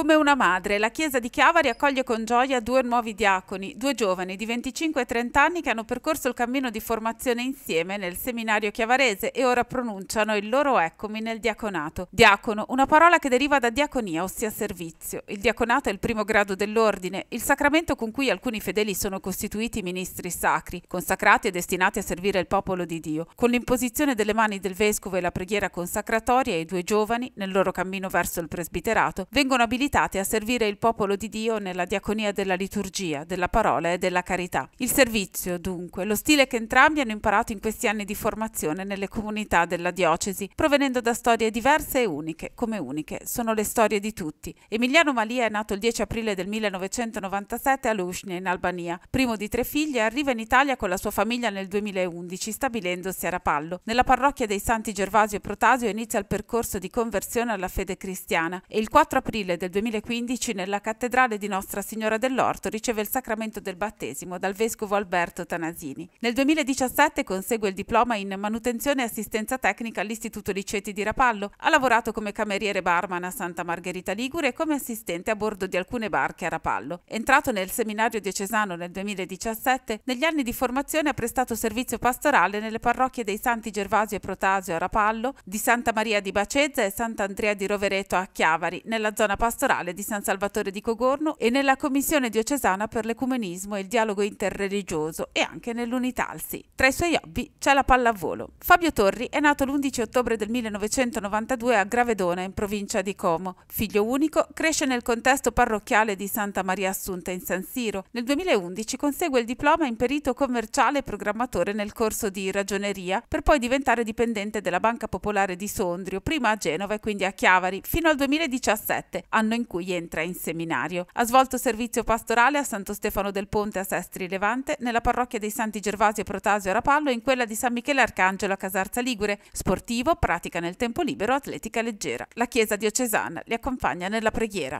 Come una madre, la Chiesa di Chiavari accoglie con gioia due nuovi diaconi, due giovani di 25 e 30 anni che hanno percorso il cammino di formazione insieme nel seminario chiavarese e ora pronunciano il loro eccomi nel diaconato. Diacono, una parola che deriva da diaconia, ossia servizio. Il diaconato è il primo grado dell'ordine, il sacramento con cui alcuni fedeli sono costituiti ministri sacri, consacrati e destinati a servire il popolo di Dio. Con l'imposizione delle mani del vescovo e la preghiera consacratoria, i due giovani, nel loro cammino verso il presbiterato, vengono abilitati invitate a servire il popolo di Dio nella diaconia della liturgia, della parola e della carità. Il servizio, dunque, lo stile che entrambi hanno imparato in questi anni di formazione nelle comunità della diocesi, provenendo da storie diverse e uniche, come uniche sono le storie di tutti. Emiliano Malia è nato il 10 aprile del 1997 a Lushnje, in Albania. Primo di tre figli, arriva in Italia con la sua famiglia nel 2011, stabilendosi a Rapallo. Nella parrocchia dei Santi Gervasio e Protasio inizia il percorso di conversione alla fede cristiana e il 4 aprile del 2015 nella cattedrale di Nostra Signora dell'Orto riceve il sacramento del battesimo dal vescovo Alberto Tanasini. Nel 2017 consegue il diploma in manutenzione e assistenza tecnica all'Istituto Liceti di Rapallo. Ha lavorato come cameriere barman a Santa Margherita Ligure e come assistente a bordo di alcune barche a Rapallo. Entrato nel seminario diocesano nel 2017, negli anni di formazione ha prestato servizio pastorale nelle parrocchie dei Santi Gervasio e Protasio a Rapallo, di Santa Maria di Bacezza e Sant'Andrea di Rovereto a Chiavari, nella zona pastorale pastorale di San Salvatore di Cogorno e nella Commissione diocesana per l'ecumenismo e il dialogo interreligioso e anche nell'Unitalsi. Tra i suoi hobby c'è la pallavolo. Fabio Torri è nato l'11 ottobre del 1992 a Gravedona in provincia di Como. Figlio unico, cresce nel contesto parrocchiale di Santa Maria Assunta in San Siro. Nel 2011 consegue il diploma in perito commerciale e programmatore nel corso di ragioneria per poi diventare dipendente della Banca Popolare di Sondrio, prima a Genova e quindi a Chiavari, fino al 2017, anno anno in cui entra in seminario. Ha svolto servizio pastorale a Santo Stefano del Ponte a Sestri Levante, nella parrocchia dei Santi Gervasio, Protasio e Rapallo e in quella di San Michele Arcangelo a Casarza Ligure. Sportivo, pratica nel tempo libero atletica leggera. La chiesa diocesana li accompagna nella preghiera.